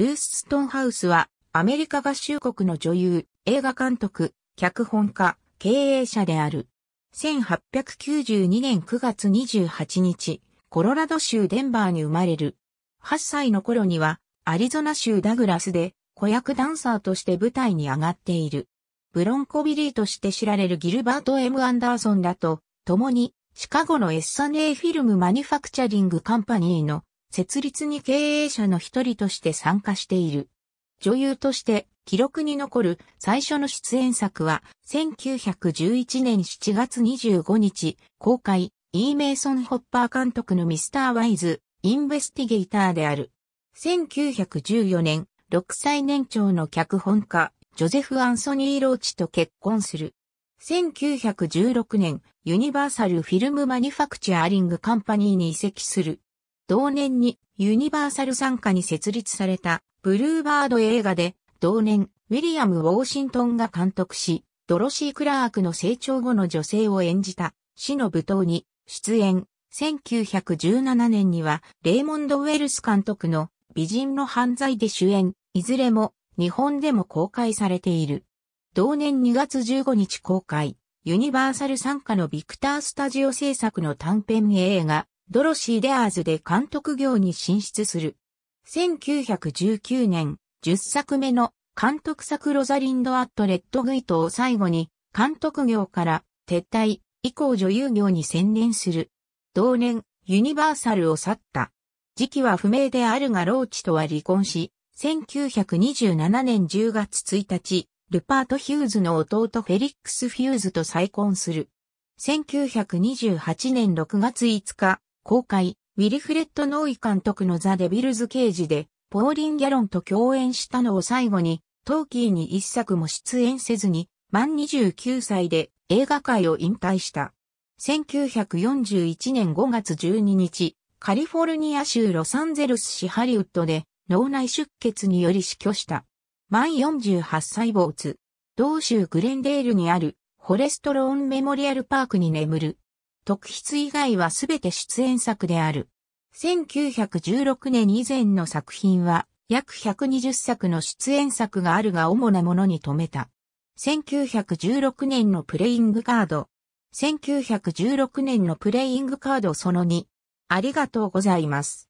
ルース・ストンハウスは、アメリカ合衆国の女優、映画監督、脚本家、経営者である。1892年9月28日、コロラド州デンバーに生まれる。8歳の頃には、アリゾナ州ダグラスで、子役ダンサーとして舞台に上がっている。ブロンコビリーとして知られるギルバート・ M・ アンダーソンらと、共に、シカゴのエッサネイフィルム・マニュファクチャリング・カンパニーの設立に経営者の一人として参加している。女優として記録に残る最初の出演作は1911年7月25日公開イーメイソン・ホッパー監督のミスター・ワイズ・インベスティゲイターである。1914年6歳年長の脚本家ジョゼフ・アンソニー・ローチと結婚する。1916年ユニバーサル・フィルム・マニュファクチャーリング・カンパニーに移籍する。同年にユニバーサル参加に設立されたブルーバード映画で、同年、ウィリアム・ウォーシントンが監督し、ドロシー・クラークの成長後の女性を演じた死の舞踏に出演。1917年には、レイモンド・ウェルス監督の美人の犯罪で主演、いずれも日本でも公開されている。同年2月15日公開、ユニバーサル参加のビクタースタジオ制作の短編映画、ドロシー・デアーズで監督業に進出する。1919年、10作目の監督作ロザリンド・アット・レッド・グイトを最後に監督業から撤退以降女優業に専念する。同年、ユニバーサルを去った。時期は不明であるがローチとは離婚し、1927年10月1日、ルパート・ヒューズの弟フェリックス・フューズと再婚する。1928年6月5日、公開、ウィリフレッド・ノーイ監督のザ・デビルズ・ケージで、ポーリン・ギャロンと共演したのを最後に、トーキーに一作も出演せずに、満29歳で映画界を引退した。1941年5月12日、カリフォルニア州ロサンゼルス市ハリウッドで脳内出血により死去した。満48歳津。同州グレンデールにあるフォレストローンメモリアルパークに眠る特筆以外はすべて出演作である。1916年以前の作品は約120作の出演作があるが主なものに留めた。1916年のプレイングカード。1916年のプレイングカードその2。ありがとうございます。